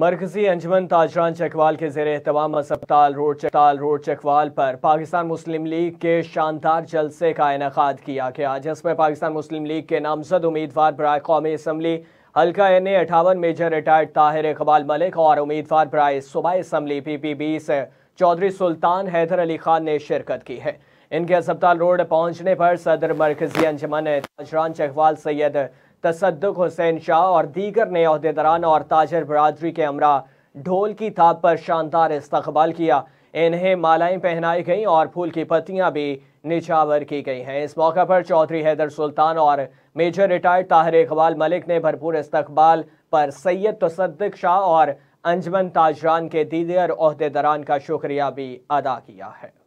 मरकजी अंजमन ताजरान चकवाल के जेर अहतमाम अस्पताल रोड चकताल रोड चकवाल पर पाकिस्तान मुस्लिम लीग के शानदार जलसे का इनका किया गया जिसमें पाकिस्तान मुस्लिम लीग के नामजद उम्मीदवार बरए कौमी असम्बली हल्का एन ए अठावन मेजर रिटायर्ड ताहिर इकबाल मलिक और उम्मीदवार बरए सूबाई असम्बली पी पी बीस चौधरी सुल्तान हैदर अली खान ने शिरकत की है इनके अस्पताल रोड पहुँचने पर सदर मरकजी अंजमन ताजरान चकवाल सैयद तसदक हुसैन शाह और दीगर ने अहदेदारान और ताजर बरदरी के अमरा ढोल की थाप पर शानदार इस्तबाल किया इन्हें मालाएं पहनाई गईं और फूल की पत्तियां भी निछावर की गई हैं इस मौके पर चौधरी हैदर सुल्तान और मेजर रिटायर्ड ताहिर इकबाल मलिक ने भरपूर इस्तबाल पर सैयद तसदक शाह और अंजमन ताजरान के दीगर अहदेदारान का शुक्रिया भी अदा किया है